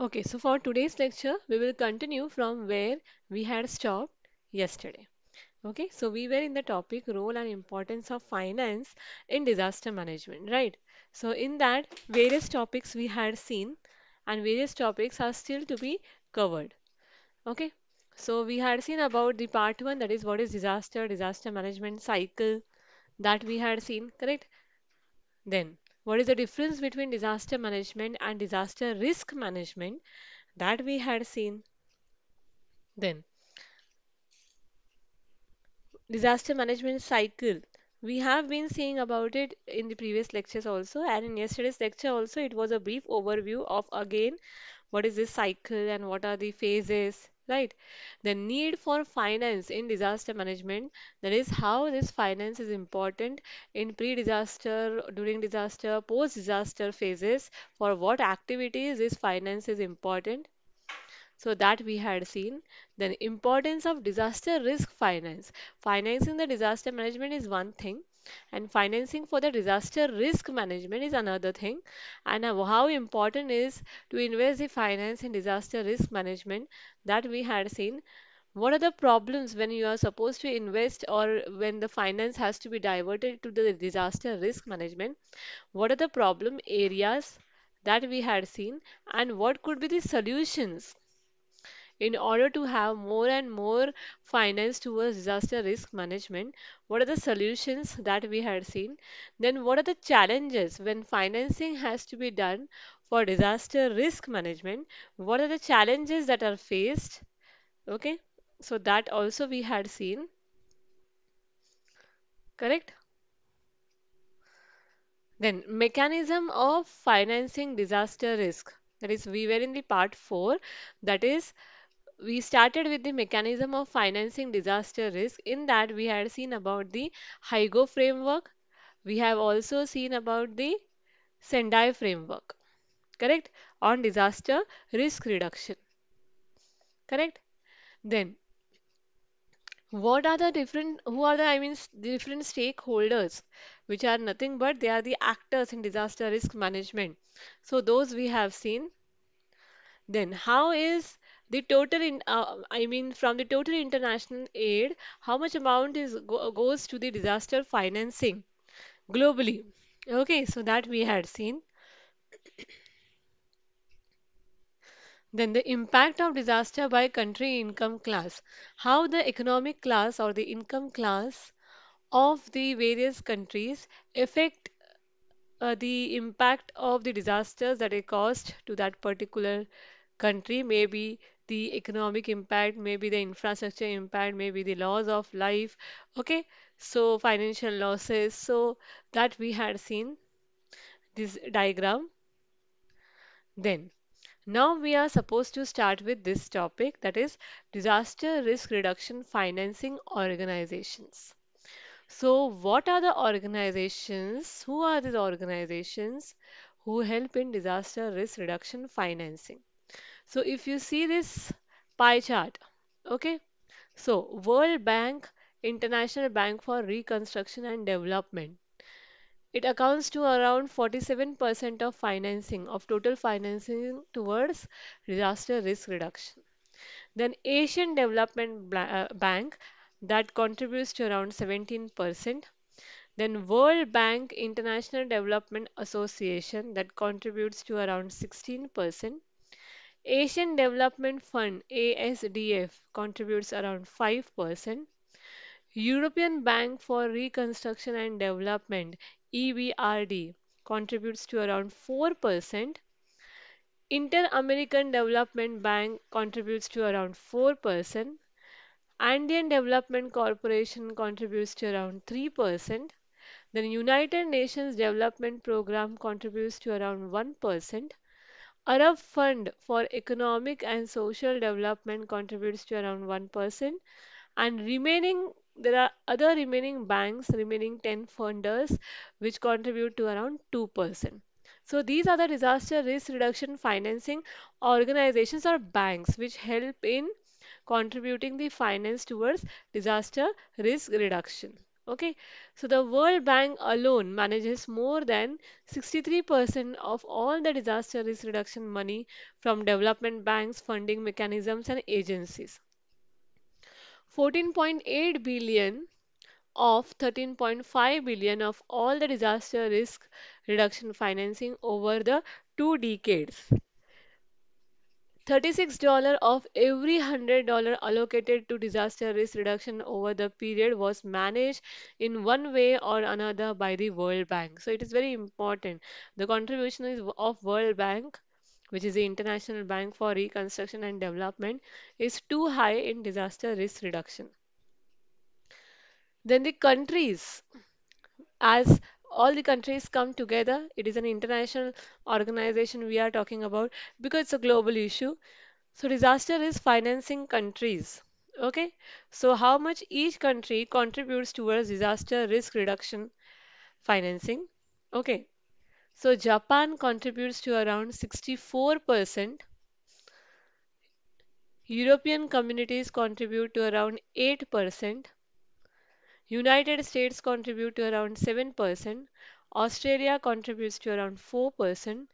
Okay, so for today's lecture, we will continue from where we had stopped yesterday. Okay, so we were in the topic role and importance of finance in disaster management, right? So in that, various topics we had seen and various topics are still to be covered. Okay, so we had seen about the part one, that is what is disaster, disaster management cycle that we had seen, correct? Then what is the difference between disaster management and disaster risk management that we had seen then disaster management cycle we have been seeing about it in the previous lectures also and in yesterday's lecture also it was a brief overview of again what is this cycle and what are the phases right the need for finance in disaster management that is how this finance is important in pre-disaster during disaster post-disaster phases for what activities this finance is important so that we had seen then importance of disaster risk finance financing the disaster management is one thing and financing for the disaster risk management is another thing and how important is to invest the finance in disaster risk management that we had seen what are the problems when you are supposed to invest or when the finance has to be diverted to the disaster risk management what are the problem areas that we had seen and what could be the solutions in order to have more and more finance towards disaster risk management what are the solutions that we had seen then what are the challenges when financing has to be done for disaster risk management what are the challenges that are faced okay so that also we had seen correct then mechanism of financing disaster risk that is we were in the part 4 that is we started with the mechanism of financing disaster risk in that we had seen about the HIGO framework. We have also seen about the Sendai framework, correct? On disaster risk reduction, correct? Then what are the different who are the i mean different stakeholders which are nothing but they are the actors in disaster risk management so those we have seen then how is the total in uh, i mean from the total international aid how much amount is go, goes to the disaster financing globally okay so that we had seen Then the impact of disaster by country income class. How the economic class or the income class of the various countries affect uh, the impact of the disasters that it caused to that particular country may be the economic impact, maybe the infrastructure impact, maybe the laws of life, okay? So financial losses, so that we had seen this diagram. Then, now we are supposed to start with this topic that is disaster risk reduction financing organizations. So what are the organizations? Who are these organizations who help in disaster risk reduction financing? So if you see this pie chart, okay? So World Bank, International Bank for Reconstruction and Development. It accounts to around 47% of financing, of total financing towards disaster risk reduction. Then Asian Development uh, Bank that contributes to around 17%. Then World Bank International Development Association that contributes to around 16%. Asian Development Fund ASDF contributes around 5%. European Bank for Reconstruction and Development EBRD contributes to around 4%. Inter-American Development Bank contributes to around 4%. Andean Development Corporation contributes to around 3%. The United Nations Development Program contributes to around 1%. Arab Fund for Economic and Social Development contributes to around 1% and remaining there are other remaining banks remaining 10 funders which contribute to around 2%. So these are the disaster risk reduction financing organizations or banks which help in contributing the finance towards disaster risk reduction. Okay, so the World Bank alone manages more than 63% of all the disaster risk reduction money from development banks, funding mechanisms, and agencies. 14.8 billion of 13.5 billion of all the disaster risk reduction financing over the two decades. $36 of every $100 allocated to disaster risk reduction over the period was managed in one way or another by the World Bank. So it is very important. The contribution is of World Bank which is the International Bank for Reconstruction and Development is too high in disaster risk reduction. Then the countries as all the countries come together. It is an international organization we are talking about because it's a global issue. So disaster is financing countries. Okay, so how much each country contributes towards disaster risk reduction financing. Okay, so Japan contributes to around 64%. European communities contribute to around 8%. United States contribute to around 7%, Australia contributes to around 4%,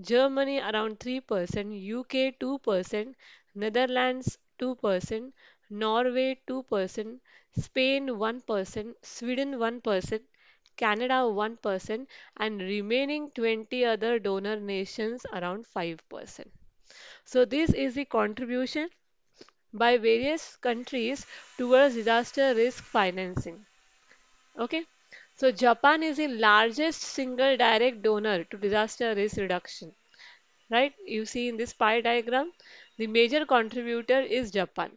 Germany around 3%, UK 2%, Netherlands 2%, Norway 2%, Spain 1%, Sweden 1%, Canada 1% and remaining 20 other donor nations around 5%. So this is the contribution by various countries towards disaster risk financing. Okay, so Japan is the largest single direct donor to disaster risk reduction. Right, you see in this pie diagram, the major contributor is Japan.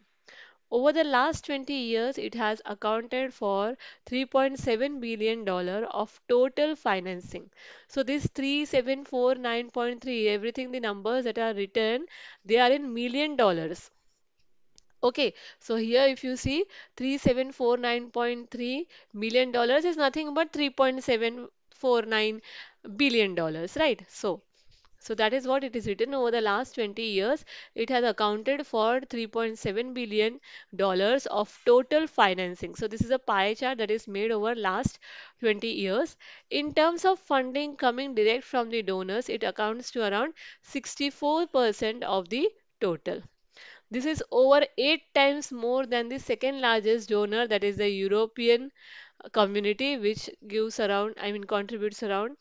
Over the last 20 years, it has accounted for $3.7 billion of total financing. So this 3749.3, everything the numbers that are written, they are in million dollars. Okay, so here if you see 3749.3 million dollars is nothing but 3.749 billion dollars, right? So, so that is what it is written over the last 20 years. It has accounted for 3.7 billion dollars of total financing. So this is a pie chart that is made over last 20 years. In terms of funding coming direct from the donors, it accounts to around 64% of the total this is over 8 times more than the second largest donor that is the European uh, community which gives around I mean contributes around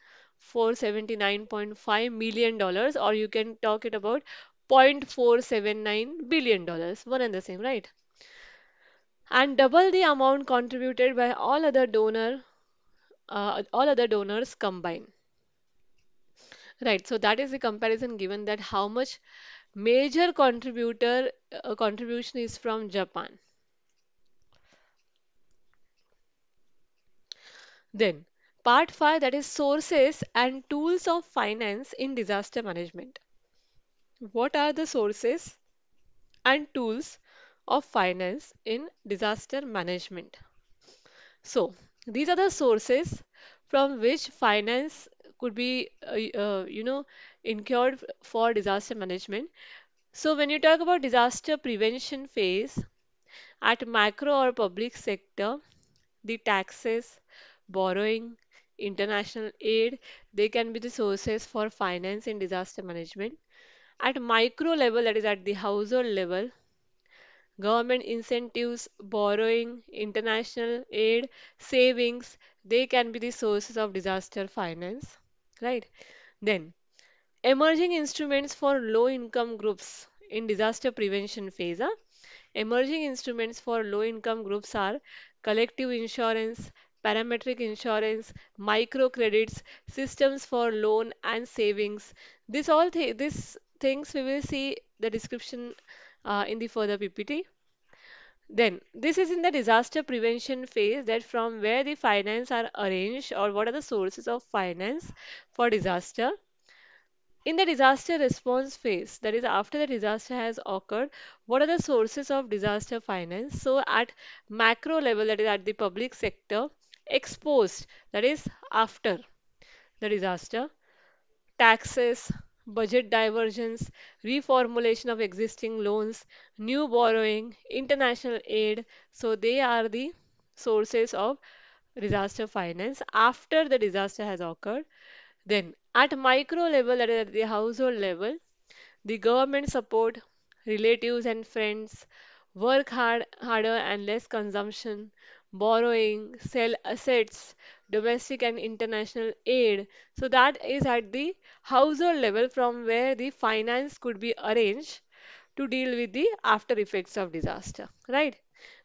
479.5 million dollars or you can talk it about 0.479 billion dollars one and the same right and double the amount contributed by all other donor uh, all other donors combined right so that is the comparison given that how much Major contributor uh, contribution is from Japan. Then part 5 that is sources and tools of finance in disaster management. What are the sources and tools of finance in disaster management? So these are the sources from which finance could be, uh, uh, you know, incurred for disaster management. So when you talk about disaster prevention phase, at macro or public sector, the taxes, borrowing, international aid, they can be the sources for finance in disaster management. At micro level, that is at the household level, government incentives, borrowing, international aid, savings, they can be the sources of disaster finance right then emerging instruments for low income groups in disaster prevention phase huh? emerging instruments for low income groups are collective insurance parametric insurance microcredits systems for loan and savings this all th these things we will see the description uh, in the further ppt then this is in the disaster prevention phase that from where the finance are arranged or what are the sources of finance for disaster. In the disaster response phase, that is after the disaster has occurred, what are the sources of disaster finance? So at macro level, that is at the public sector, exposed, that is after the disaster, taxes, budget diversions, reformulation of existing loans, new borrowing, international aid. So they are the sources of disaster finance after the disaster has occurred. Then at micro level, that is at the household level, the government support, relatives and friends, work hard, harder and less consumption, borrowing, sell assets, domestic and international aid. So that is at the household level from where the finance could be arranged to deal with the after effects of disaster, right?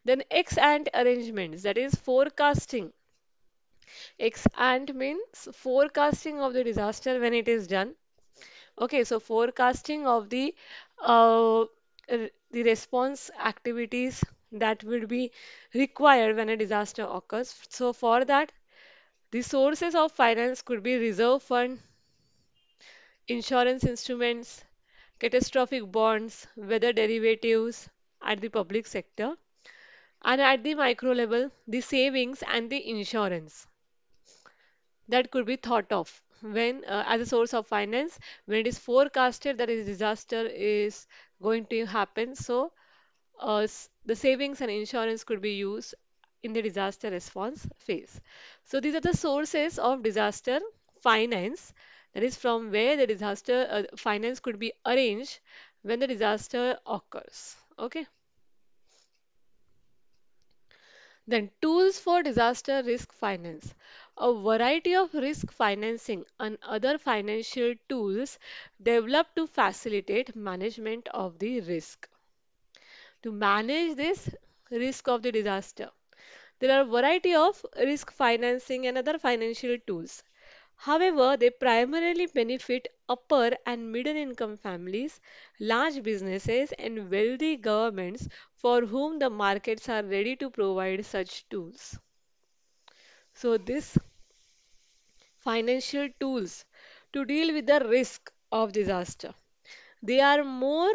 Then ex ante arrangements, that is forecasting. Ex ante means forecasting of the disaster when it is done. Okay, so forecasting of the uh, the response activities that will be required when a disaster occurs. So for that, the sources of finance could be reserve fund, insurance instruments, catastrophic bonds, weather derivatives at the public sector and at the micro level the savings and the insurance that could be thought of when uh, as a source of finance when it is forecasted that a disaster is going to happen so uh, the savings and insurance could be used in the disaster response phase. So these are the sources of disaster finance that is from where the disaster uh, finance could be arranged when the disaster occurs. Okay. Then tools for disaster risk finance. A variety of risk financing and other financial tools developed to facilitate management of the risk to manage this risk of the disaster. There are a variety of risk financing and other financial tools. However, they primarily benefit upper and middle income families, large businesses, and wealthy governments for whom the markets are ready to provide such tools. So, these financial tools to deal with the risk of disaster. They are more,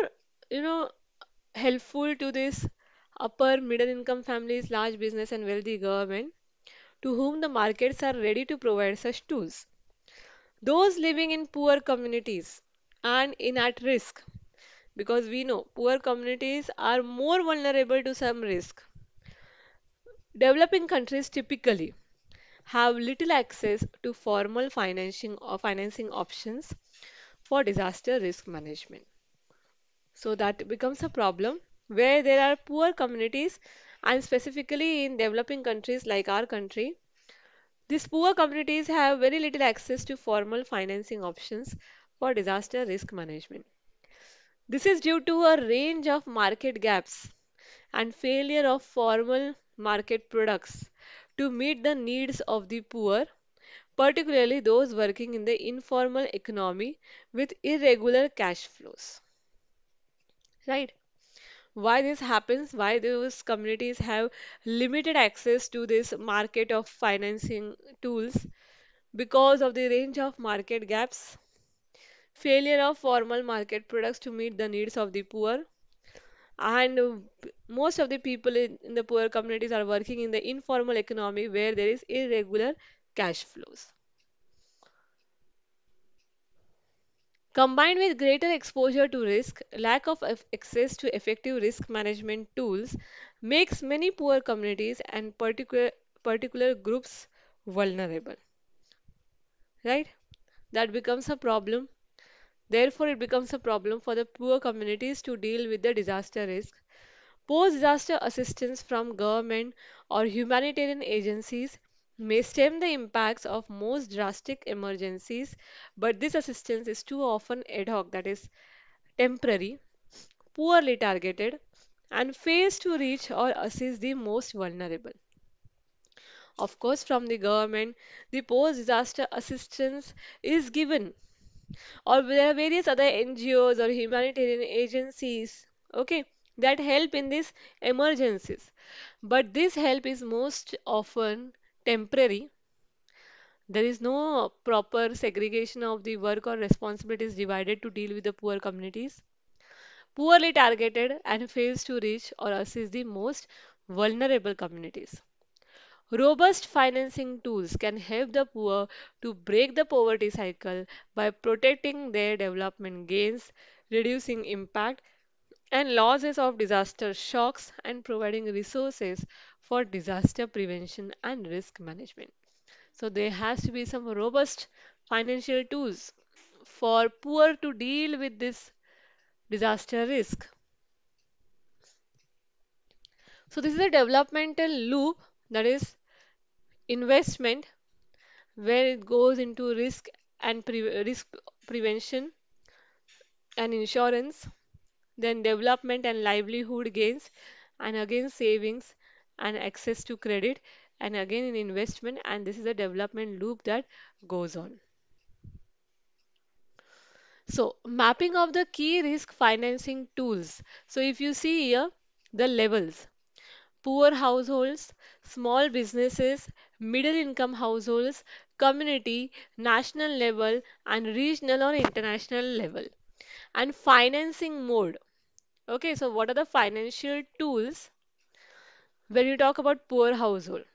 you know, helpful to this upper middle income families, large business and wealthy government to whom the markets are ready to provide such tools. Those living in poor communities and in at risk because we know poor communities are more vulnerable to some risk. Developing countries typically have little access to formal financing or financing options for disaster risk management. So that becomes a problem where there are poor communities and specifically in developing countries like our country. These poor communities have very little access to formal financing options for disaster risk management. This is due to a range of market gaps and failure of formal market products to meet the needs of the poor, particularly those working in the informal economy with irregular cash flows right? why this happens why those communities have limited access to this market of financing tools because of the range of market gaps failure of formal market products to meet the needs of the poor and most of the people in, in the poor communities are working in the informal economy where there is irregular cash flows Combined with greater exposure to risk, lack of access to effective risk management tools makes many poor communities and particular particular groups vulnerable. Right? That becomes a problem. Therefore, it becomes a problem for the poor communities to deal with the disaster risk. Post disaster assistance from government or humanitarian agencies may stem the impacts of most drastic emergencies, but this assistance is too often ad hoc, that is, temporary, poorly targeted, and fails to reach or assist the most vulnerable. Of course, from the government, the post disaster assistance is given, or there are various other NGOs or humanitarian agencies, okay, that help in these emergencies. But this help is most often temporary. There is no proper segregation of the work or responsibilities divided to deal with the poor communities. Poorly targeted and fails to reach or assist the most vulnerable communities. Robust financing tools can help the poor to break the poverty cycle by protecting their development gains, reducing impact and losses of disaster shocks and providing resources for disaster prevention and risk management. So there has to be some robust financial tools for poor to deal with this disaster risk. So this is a developmental loop that is investment where it goes into risk and pre risk prevention and insurance then development and livelihood gains, and again savings and access to credit, and again in investment. And this is a development loop that goes on. So mapping of the key risk financing tools. So if you see here, the levels, poor households, small businesses, middle income households, community, national level and regional or international level and financing mode okay so what are the financial tools when you talk about poor household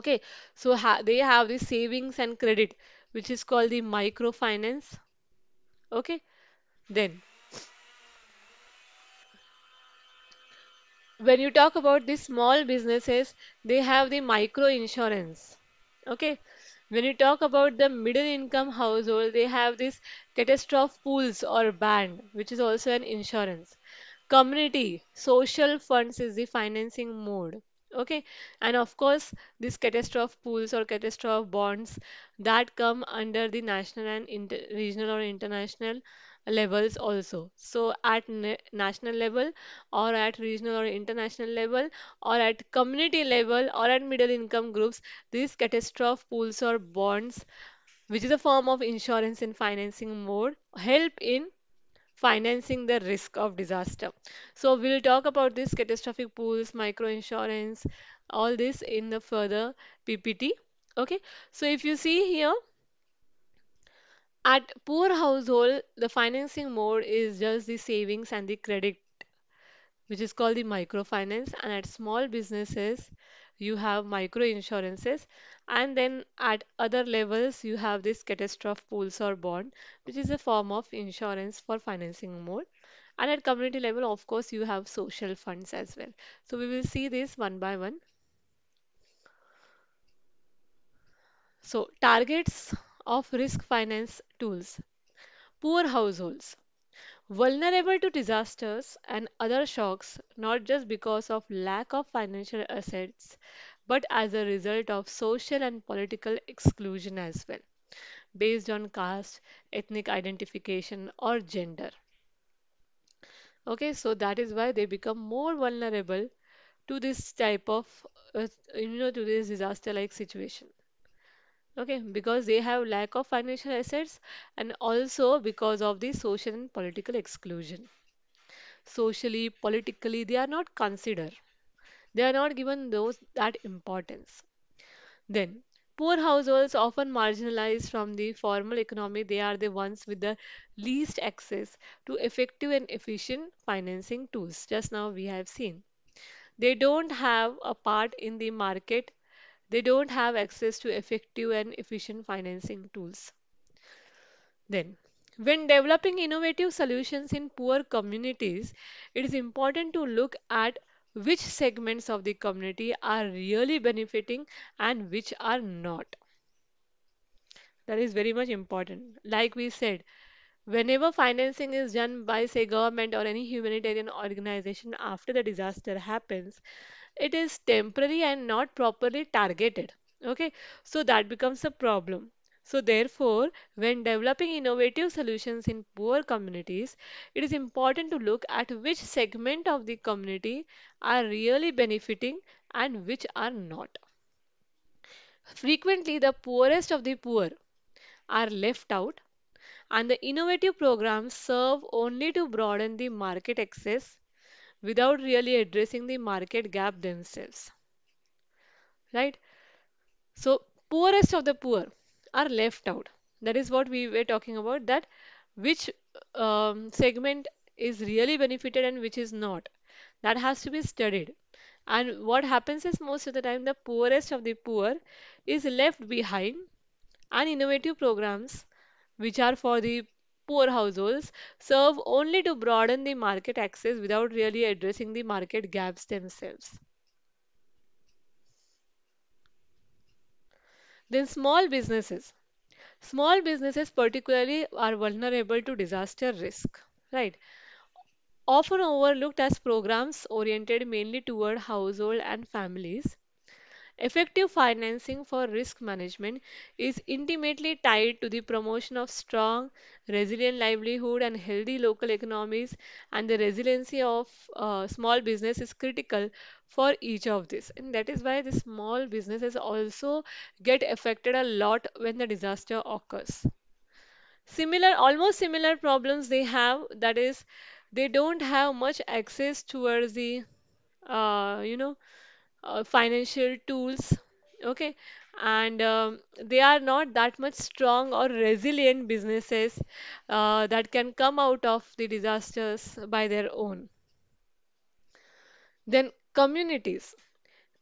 okay so ha they have the savings and credit which is called the microfinance okay then when you talk about the small businesses they have the micro insurance okay when you talk about the middle income household, they have this catastrophe pools or band, which is also an insurance. Community social funds is the financing mode. Okay, and of course, these catastrophe pools or catastrophe bonds that come under the national and regional or international levels also so at na national level or at regional or international level or at community level or at middle income groups these catastrophe pools or bonds which is a form of insurance in financing mode help in financing the risk of disaster so we'll talk about these catastrophic pools micro insurance all this in the further ppt okay so if you see here at poor household, the financing mode is just the savings and the credit, which is called the microfinance. And at small businesses, you have micro insurances. And then at other levels, you have this catastrophe pools or bond, which is a form of insurance for financing mode. And at community level, of course, you have social funds as well. So we will see this one by one. So targets of risk finance tools. Poor households vulnerable to disasters and other shocks not just because of lack of financial assets but as a result of social and political exclusion as well based on caste ethnic identification or gender okay so that is why they become more vulnerable to this type of uh, you know to this disaster like situation okay because they have lack of financial assets and also because of the social and political exclusion socially politically they are not considered they are not given those that importance then poor households often marginalized from the formal economy they are the ones with the least access to effective and efficient financing tools just now we have seen they don't have a part in the market they don't have access to effective and efficient financing tools. Then, when developing innovative solutions in poor communities, it is important to look at which segments of the community are really benefiting and which are not. That is very much important. Like we said, whenever financing is done by say government or any humanitarian organization after the disaster happens it is temporary and not properly targeted okay so that becomes a problem so therefore when developing innovative solutions in poor communities it is important to look at which segment of the community are really benefiting and which are not frequently the poorest of the poor are left out and the innovative programs serve only to broaden the market access without really addressing the market gap themselves. Right? So, poorest of the poor are left out. That is what we were talking about that which um, segment is really benefited and which is not. That has to be studied. And what happens is most of the time the poorest of the poor is left behind and innovative programs which are for the poor households serve only to broaden the market access without really addressing the market gaps themselves. Then small businesses. Small businesses particularly are vulnerable to disaster risk, right? Often overlooked as programs oriented mainly toward household and families, Effective financing for risk management is intimately tied to the promotion of strong, resilient livelihood and healthy local economies, and the resiliency of uh, small business is critical for each of this. And that is why the small businesses also get affected a lot when the disaster occurs. Similar, almost similar problems they have. That is, they don't have much access towards the, uh, you know uh, financial tools okay and um, they are not that much strong or resilient businesses uh, that can come out of the disasters by their own then communities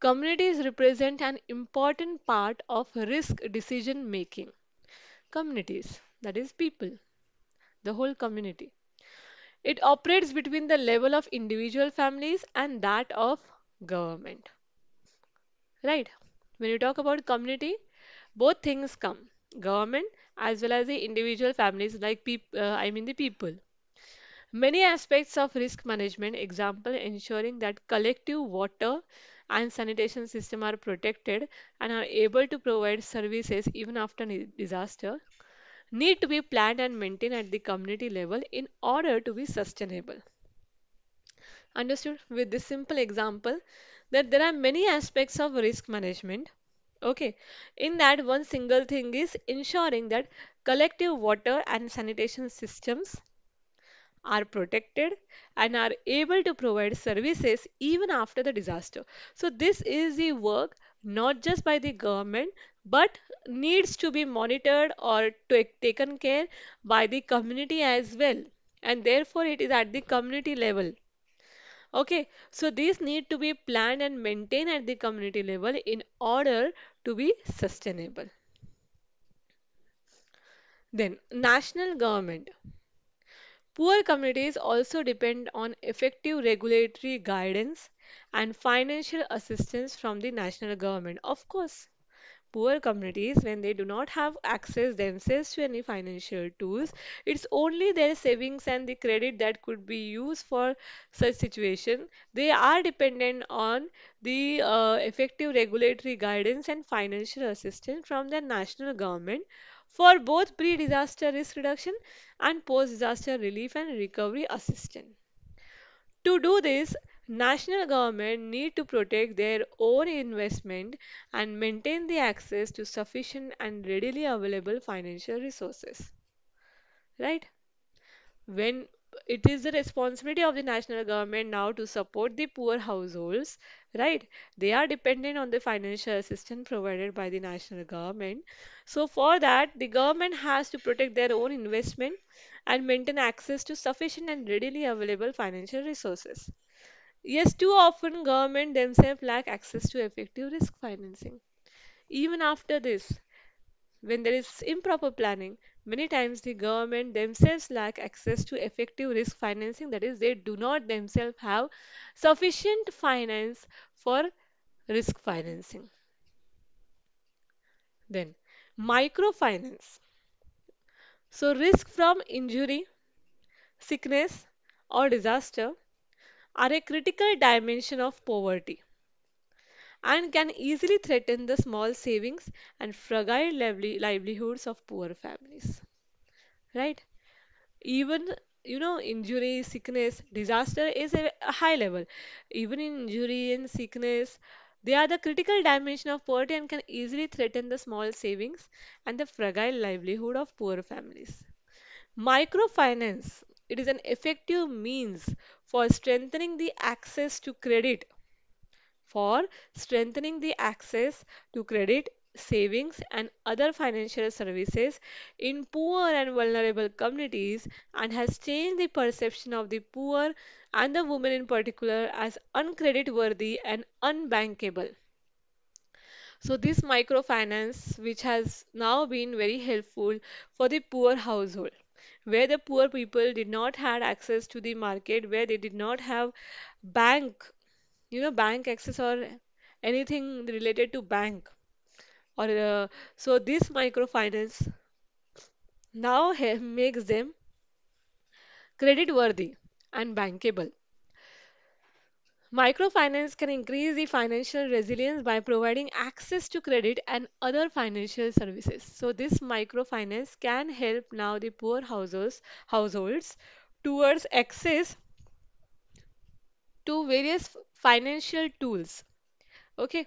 communities represent an important part of risk decision making communities that is people the whole community it operates between the level of individual families and that of government right when you talk about community both things come government as well as the individual families like people uh, i mean the people many aspects of risk management example ensuring that collective water and sanitation system are protected and are able to provide services even after disaster need to be planned and maintained at the community level in order to be sustainable understood with this simple example that there are many aspects of risk management okay in that one single thing is ensuring that collective water and sanitation systems are protected and are able to provide services even after the disaster so this is the work not just by the government but needs to be monitored or taken care by the community as well and therefore it is at the community level okay so these need to be planned and maintained at the community level in order to be sustainable then national government poor communities also depend on effective regulatory guidance and financial assistance from the national government of course poor communities when they do not have access themselves to any financial tools it's only their savings and the credit that could be used for such situation they are dependent on the uh, effective regulatory guidance and financial assistance from the national government for both pre-disaster risk reduction and post-disaster relief and recovery assistance to do this National government need to protect their own investment and maintain the access to sufficient and readily available financial resources. Right? When it is the responsibility of the national government now to support the poor households right they are dependent on the financial assistance provided by the national government so for that the government has to protect their own investment and maintain access to sufficient and readily available financial resources Yes, too often government themselves lack access to effective risk financing. Even after this, when there is improper planning, many times the government themselves lack access to effective risk financing. That is, they do not themselves have sufficient finance for risk financing. Then, microfinance. So, risk from injury, sickness, or disaster are a critical dimension of poverty and can easily threaten the small savings and fragile livelihoods of poor families. Right? Even you know injury sickness disaster is a, a high level even injury and sickness they are the critical dimension of poverty and can easily threaten the small savings and the fragile livelihood of poor families microfinance it is an effective means for strengthening the access to credit for strengthening the access to credit savings and other financial services in poor and vulnerable communities and has changed the perception of the poor and the women in particular as uncreditworthy and unbankable. So this microfinance which has now been very helpful for the poor household where the poor people did not had access to the market where they did not have bank you know bank access or anything related to bank or uh, so this microfinance now makes them credit worthy and bankable Microfinance can increase the financial resilience by providing access to credit and other financial services. So this microfinance can help now the poor houses, households towards access to various financial tools. Okay.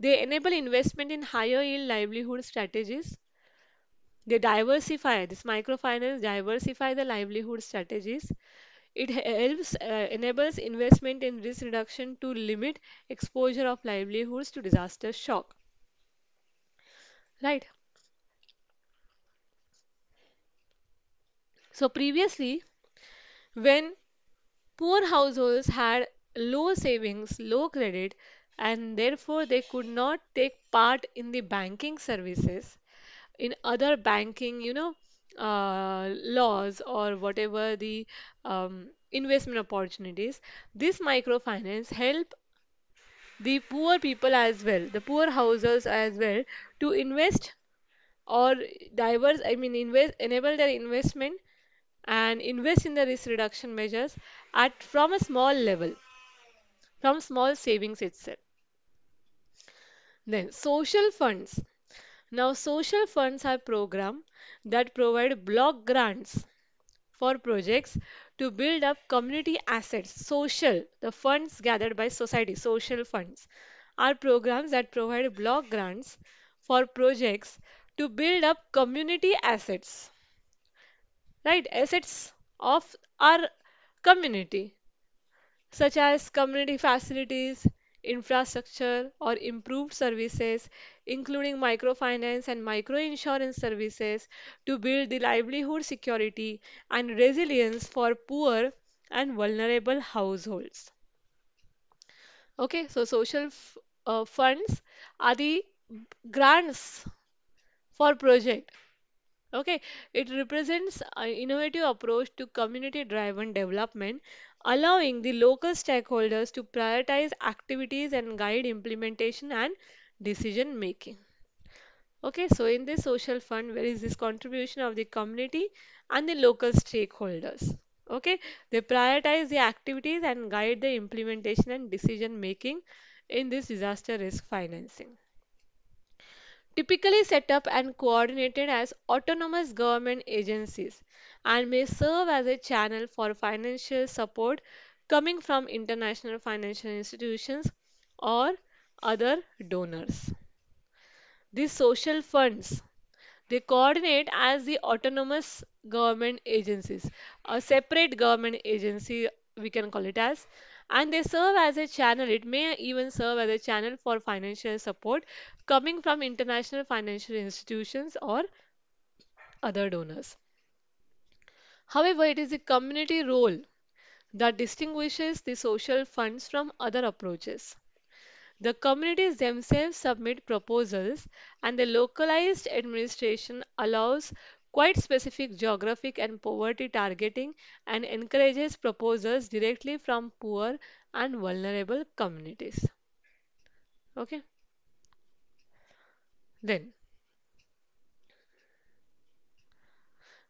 They enable investment in higher yield livelihood strategies. They diversify, this microfinance diversify the livelihood strategies. It helps uh, enables investment in risk reduction to limit exposure of livelihoods to disaster shock. Right. So previously, when poor households had low savings, low credit, and therefore they could not take part in the banking services, in other banking, you know, uh, laws or whatever the um, investment opportunities this microfinance help the poor people as well the poor houses as well to invest or diverse i mean invest enable their investment and invest in the risk reduction measures at from a small level from small savings itself then social funds now, social funds are programs that provide block grants for projects to build up community assets. Social, the funds gathered by society, social funds, are programs that provide block grants for projects to build up community assets. Right? Assets of our community, such as community facilities, infrastructure or improved services, including microfinance and microinsurance services, to build the livelihood security and resilience for poor and vulnerable households. Okay, so social uh, funds are the grants for project okay it represents an innovative approach to community driven development allowing the local stakeholders to prioritize activities and guide implementation and decision making. Okay, so in this social fund, where is this contribution of the community and the local stakeholders? Okay, they prioritize the activities and guide the implementation and decision making in this disaster risk financing. Typically set up and coordinated as autonomous government agencies and may serve as a channel for financial support coming from international financial institutions or other donors. These social funds they coordinate as the autonomous government agencies, a separate government agency we can call it as and they serve as a channel it may even serve as a channel for financial support coming from international financial institutions or other donors However, it is the community role that distinguishes the social funds from other approaches. The communities themselves submit proposals, and the localized administration allows quite specific geographic and poverty targeting and encourages proposals directly from poor and vulnerable communities. Okay. Then,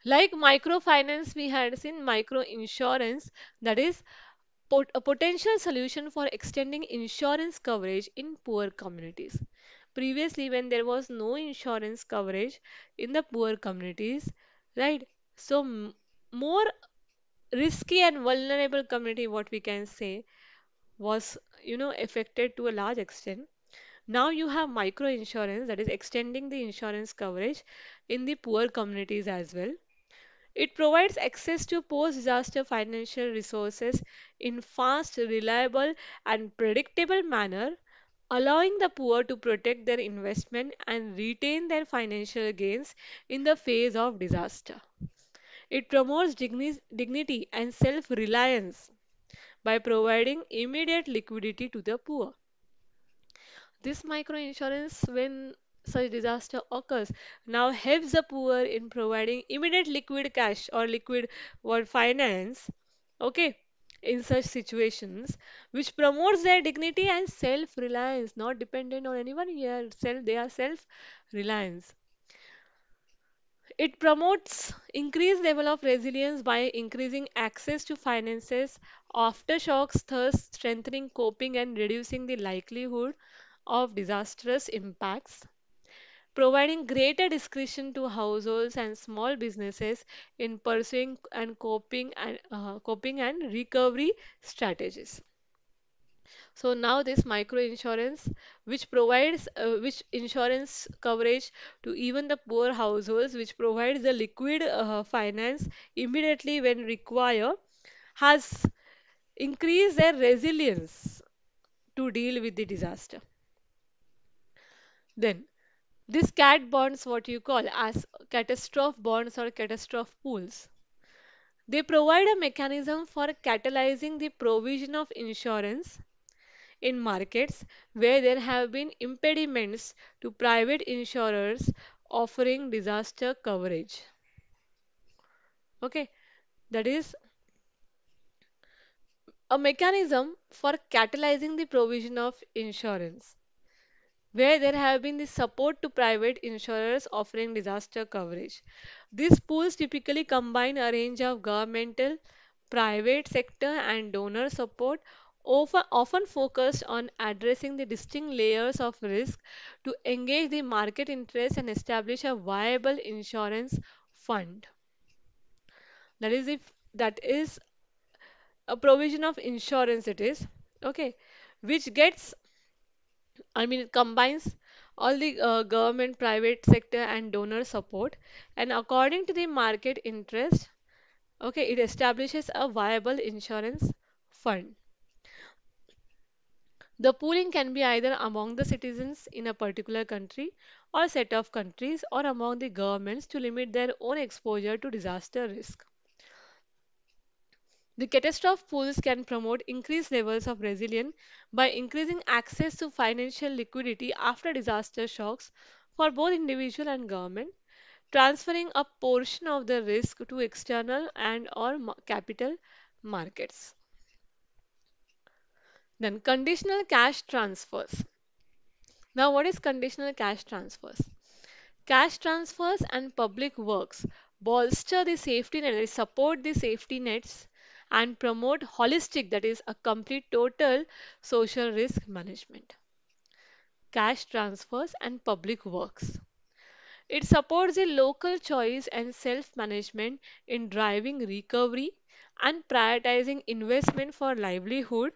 Like microfinance, we had seen microinsurance, that is pot- a potential solution for extending insurance coverage in poor communities. Previously, when there was no insurance coverage in the poor communities, right? So, m- more risky and vulnerable community, what we can say, was you know affected to a large extent. Now you have micro insurance that is extending the insurance coverage in the poor communities as well. It provides access to post-disaster financial resources in fast, reliable and predictable manner, allowing the poor to protect their investment and retain their financial gains in the face of disaster. It promotes digni dignity and self-reliance by providing immediate liquidity to the poor. This microinsurance, when such disaster occurs, now helps the poor in providing immediate liquid cash or liquid or finance, okay, in such situations, which promotes their dignity and self-reliance, not dependent on anyone here, self, they are self-reliance it promotes increased level of resilience by increasing access to finances aftershocks thus strengthening coping and reducing the likelihood of disastrous impacts providing greater discretion to households and small businesses in pursuing and coping and uh, coping and recovery strategies so now this micro insurance which provides uh, which insurance coverage to even the poor households which provides the liquid uh, finance immediately when required has increased their resilience to deal with the disaster then these cat bonds, what you call as catastrophe bonds or catastrophe pools, they provide a mechanism for catalyzing the provision of insurance in markets where there have been impediments to private insurers offering disaster coverage. Okay, that is a mechanism for catalyzing the provision of insurance where there have been the support to private insurers offering disaster coverage. These pools typically combine a range of governmental, private sector and donor support often focused on addressing the distinct layers of risk to engage the market interest and establish a viable insurance fund. That is if that is a provision of insurance it is okay which gets I mean, it combines all the uh, government, private sector, and donor support. And according to the market interest, okay, it establishes a viable insurance fund. The pooling can be either among the citizens in a particular country or set of countries or among the governments to limit their own exposure to disaster risk. The catastrophe pools can promote increased levels of resilience by increasing access to financial liquidity after disaster shocks for both individual and government, transferring a portion of the risk to external and or capital markets. Then conditional cash transfers. Now what is conditional cash transfers? Cash transfers and public works bolster the safety net, they support the safety nets and promote holistic, that is, a complete total social risk management. Cash transfers and public works. It supports a local choice and self management in driving recovery and prioritizing investment for livelihood,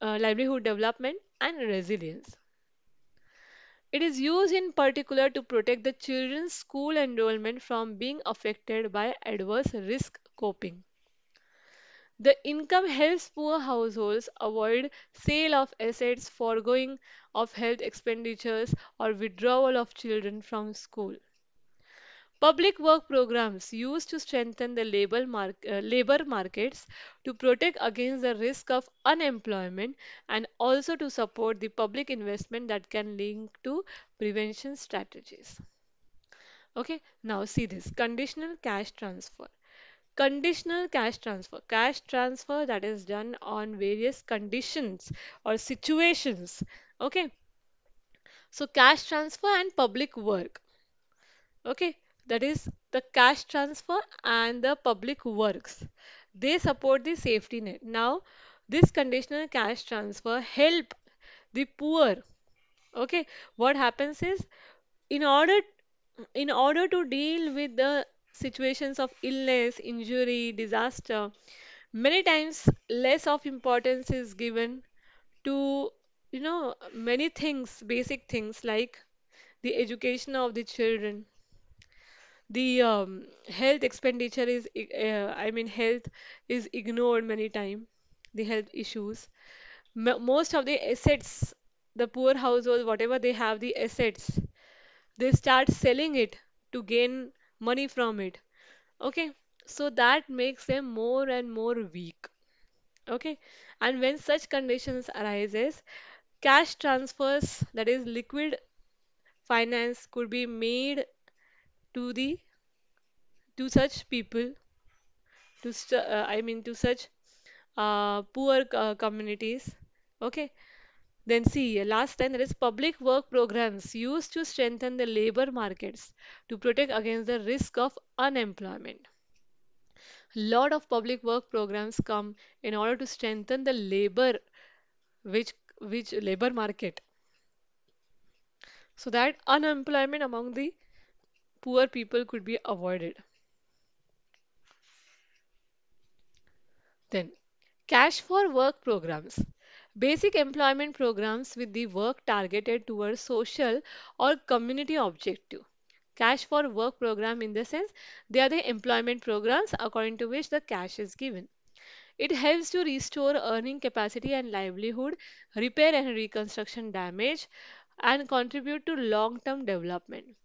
uh, livelihood development, and resilience. It is used in particular to protect the children's school enrollment from being affected by adverse risk coping. The income helps poor households avoid sale of assets, foregoing of health expenditures, or withdrawal of children from school. Public work programs used to strengthen the labor, mar uh, labor markets to protect against the risk of unemployment and also to support the public investment that can link to prevention strategies. Okay, now see this conditional cash transfer. Conditional cash transfer. Cash transfer that is done on various conditions or situations. Okay. So cash transfer and public work. Okay. That is the cash transfer and the public works. They support the safety net. Now, this conditional cash transfer help the poor. Okay. What happens is in order in order to deal with the situations of illness, injury, disaster, many times less of importance is given to you know many things basic things like the education of the children the um, health expenditure is uh, i mean health is ignored many times. the health issues M- most of the assets the poor household whatever they have the assets they start selling it to gain money from it okay so that makes them more and more weak okay and when such conditions arises cash transfers that is liquid finance could be made to the to such people to uh, i mean to such uh, poor uh, communities okay then see, last time there is public work programs used to strengthen the labor markets to protect against the risk of unemployment. Lot of public work programs come in order to strengthen the labor which which labor market so that unemployment among the poor people could be avoided. Then cash for work programs Basic employment programs with the work targeted towards social or community objective. Cash for work program in the sense they are the employment programs according to which the cash is given. It helps to restore earning capacity and livelihood, repair and reconstruction damage, and contribute to long term development.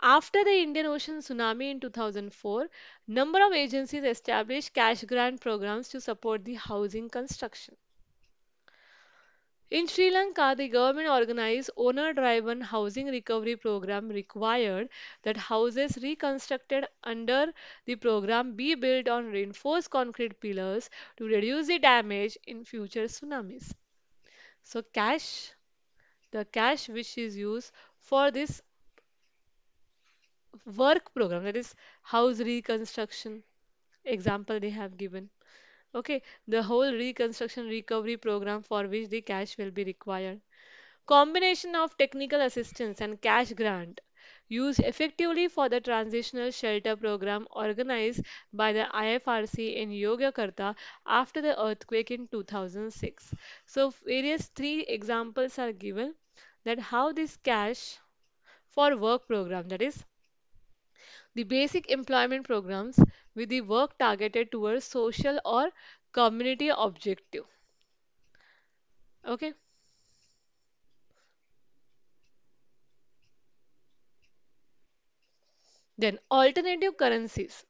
After the Indian Ocean tsunami in 2004, number of agencies established cash grant programs to support the housing construction. In Sri Lanka, the government organized owner-driven housing recovery program required that houses reconstructed under the program be built on reinforced concrete pillars to reduce the damage in future tsunamis. So cash, the cash which is used for this work program that is house reconstruction example they have given okay the whole reconstruction recovery program for which the cash will be required combination of technical assistance and cash grant used effectively for the transitional shelter program organized by the IFRC in Yogyakarta after the earthquake in 2006 so various three examples are given that how this cash for work program that is the basic employment programs with the work targeted towards social or community objective okay then alternative currencies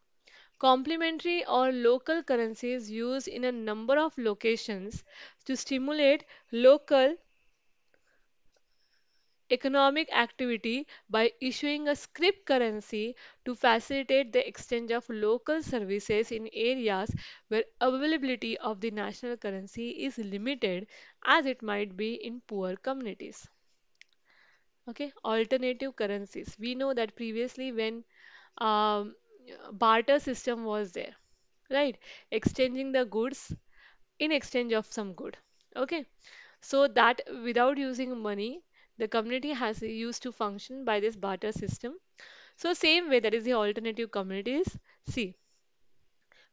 complementary or local currencies used in a number of locations to stimulate local economic activity by issuing a script currency to facilitate the exchange of local services in areas where availability of the national currency is limited as it might be in poor communities okay alternative currencies we know that previously when um, barter system was there right exchanging the goods in exchange of some good okay so that without using money the community has used to function by this barter system. So same way that is the alternative communities C.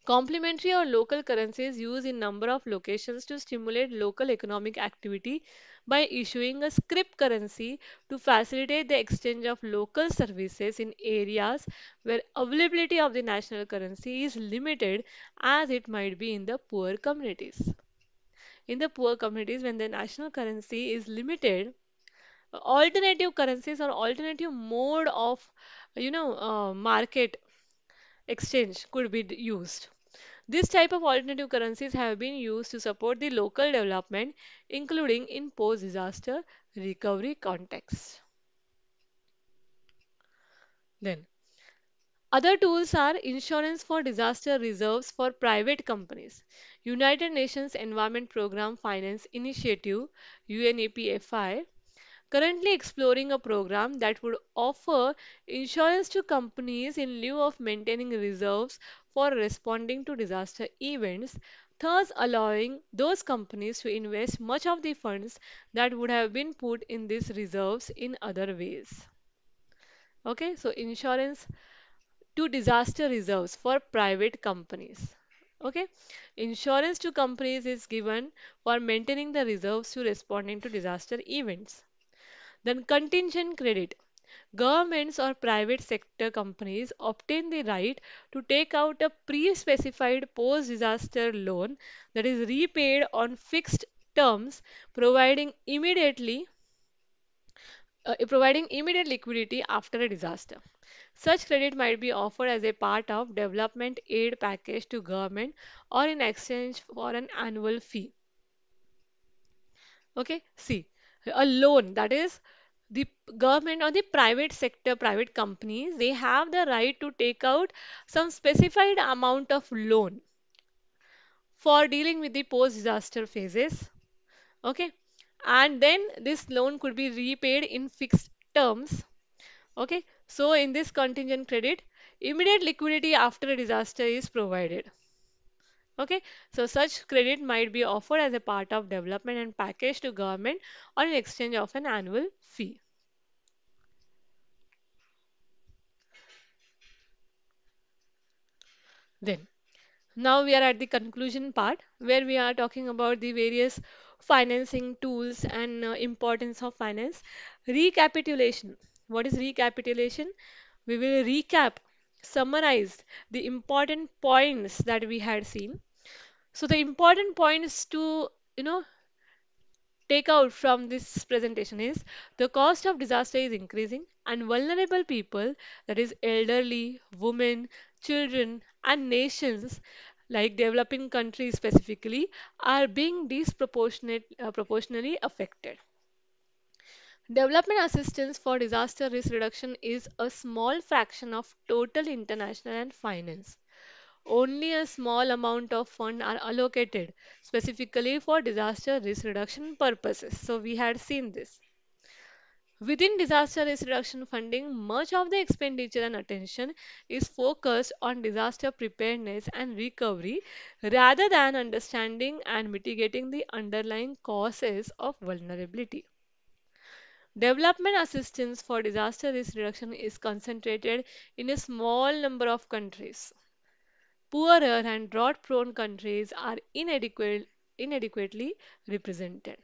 Complementary or local currencies used in number of locations to stimulate local economic activity by issuing a scrip currency to facilitate the exchange of local services in areas where availability of the national currency is limited as it might be in the poor communities. In the poor communities when the national currency is limited, alternative currencies or alternative mode of you know uh, market exchange could be used this type of alternative currencies have been used to support the local development including in post disaster recovery contexts then other tools are insurance for disaster reserves for private companies, United Nations Environment Programme Finance Initiative, UNEPFI, currently exploring a program that would offer insurance to companies in lieu of maintaining reserves for responding to disaster events, thus allowing those companies to invest much of the funds that would have been put in these reserves in other ways. Okay, so insurance to disaster reserves for private companies okay insurance to companies is given for maintaining the reserves to responding to disaster events then contingent credit. Governments or private sector companies obtain the right to take out a pre-specified post-disaster loan that is repaid on fixed terms providing immediately uh, providing immediate liquidity after a disaster. Such credit might be offered as a part of development aid package to government or in exchange for an annual fee. Okay, C a loan that is the government or the private sector private companies they have the right to take out some specified amount of loan for dealing with the post disaster phases okay and then this loan could be repaid in fixed terms okay so in this contingent credit immediate liquidity after a disaster is provided okay so such credit might be offered as a part of development and package to government or in exchange of an annual fee then now we are at the conclusion part where we are talking about the various financing tools and uh, importance of finance recapitulation what is recapitulation we will recap summarize the important points that we had seen so the important points to you know take out from this presentation is the cost of disaster is increasing and vulnerable people that is elderly women children and nations like developing countries specifically are being disproportionate uh, proportionally affected development assistance for disaster risk reduction is a small fraction of total international and finance only a small amount of fund are allocated specifically for disaster risk reduction purposes. So we had seen this. Within disaster risk reduction funding, much of the expenditure and attention is focused on disaster preparedness and recovery rather than understanding and mitigating the underlying causes of vulnerability. Development assistance for disaster risk reduction is concentrated in a small number of countries poorer and drought prone countries are inadequate, inadequately represented.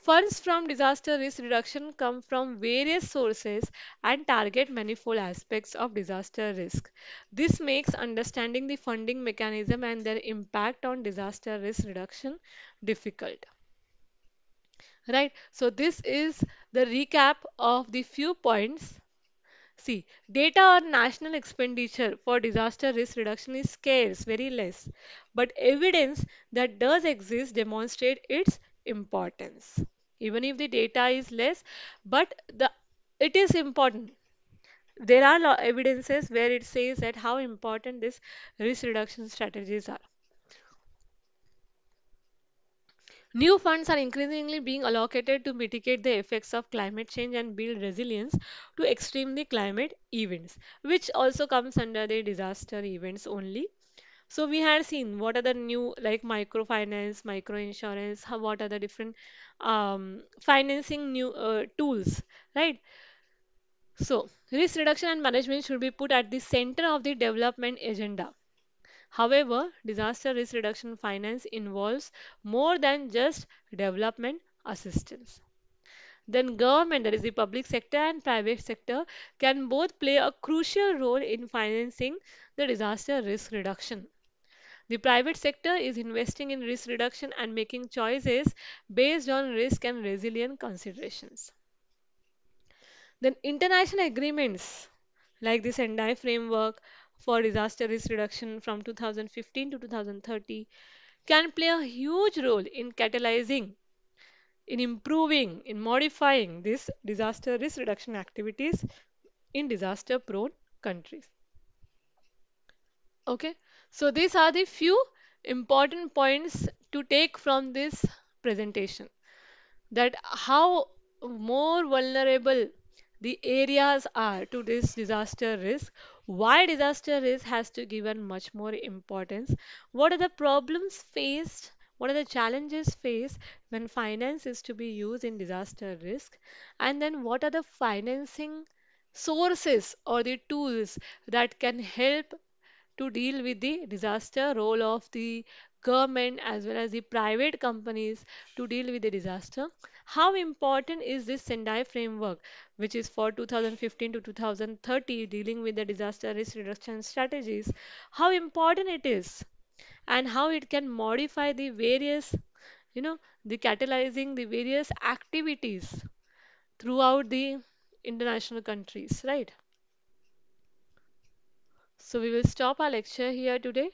Funds from disaster risk reduction come from various sources and target manifold aspects of disaster risk. This makes understanding the funding mechanism and their impact on disaster risk reduction difficult. Right, so this is the recap of the few points See, data on national expenditure for disaster risk reduction is scarce, very less, but evidence that does exist demonstrate its importance. Even if the data is less, but the it is important. There are evidences where it says that how important these risk reduction strategies are. New funds are increasingly being allocated to mitigate the effects of climate change and build resilience to extreme climate events, which also comes under the disaster events only. So we had seen what are the new like microfinance, microinsurance, how, what are the different um, financing new uh, tools, right? So risk reduction and management should be put at the center of the development agenda. However, disaster risk reduction finance involves more than just development assistance. Then government, that is the public sector and private sector, can both play a crucial role in financing the disaster risk reduction. The private sector is investing in risk reduction and making choices based on risk and resilient considerations. Then international agreements like the Sendai Framework, for disaster risk reduction from 2015 to 2030 can play a huge role in catalyzing in improving in modifying this disaster risk reduction activities in disaster prone countries okay so these are the few important points to take from this presentation that how more vulnerable the areas are to this disaster risk why disaster risk has to given much more importance what are the problems faced what are the challenges faced when finance is to be used in disaster risk and then what are the financing sources or the tools that can help to deal with the disaster role of the government as well as the private companies to deal with the disaster. How important is this Sendai framework, which is for 2015 to 2030 dealing with the disaster risk reduction strategies? How important it is and how it can modify the various, you know, the catalyzing the various activities throughout the international countries, right? So we will stop our lecture here today.